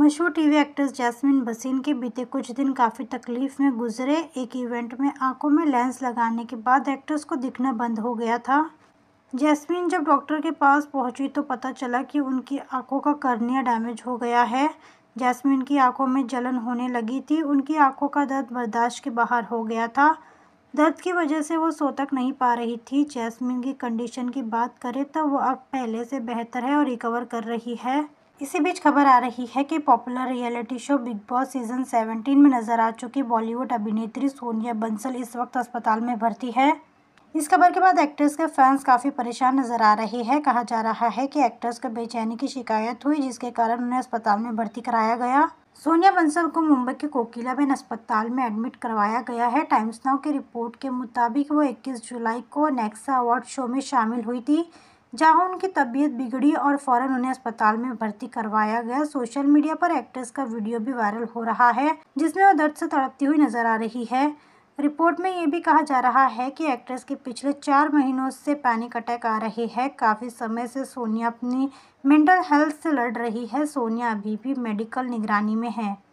मशहूर TV actress jasmine बसीन के बीते कुछ दिन काफ़ी तकलीफ में गुजरे एक इवेंट में आंखों में लेंस लगाने के बाद एक्ट्रेस को दिखना बंद हो गया था जैस्मिन जब डॉक्टर के पास पहुंची तो पता चला कि उनकी आंखों का कर्निया डैमेज हो गया है जैस्मिन की आंखों में जलन होने लगी थी उनकी आंखों का दर्द बर्दाश्त के बाहर हो गया था दर्द की वजह से वो सो तक नहीं पा रही थी जैस्मिन की कंडीशन की बात करें तो वो अब पहले से बेहतर है और रिकवर कर रही है इसी बीच खबर आ रही है कि popular reality show Big Boss season 17 में नजर आ चुकी बॉलीवुड अभिनेत्री सोनिया बंसल इस वक्त अस्पताल में भर्ती है इस खबर के बाद एक्ट्रेस के फैंस काफ़ी परेशान नजर आ रहे हैं कहा जा रहा है कि एक्ट्रेस को बेचैनी की शिकायत हुई जिसके कारण उन्हें अस्पताल में भर्ती कराया गया सोनिया बंसल को मुंबई के कोकिला बेन अस्पताल में एडमिट करवाया गया है टाइम्स नाउ की रिपोर्ट के मुताबिक वो 21 जुलाई को नेक्सा अवार्ड शो में शामिल हुई थी जहां उनकी तबीयत बिगड़ी और फौरन उन्हें अस्पताल में भर्ती करवाया गया सोशल मीडिया पर एक्ट्रेस का वीडियो भी वायरल हो रहा है जिसमें वह दर्द से तड़पती हुई नजर आ रही है रिपोर्ट में ये भी कहा जा रहा है कि एक्ट्रेस के पिछले चार महीनों से पैनिक अटैक आ रहे हैं काफ़ी समय से सोनिया अपनी मेंटल हेल्थ से लड़ रही है सोनिया अभी भी मेडिकल निगरानी में है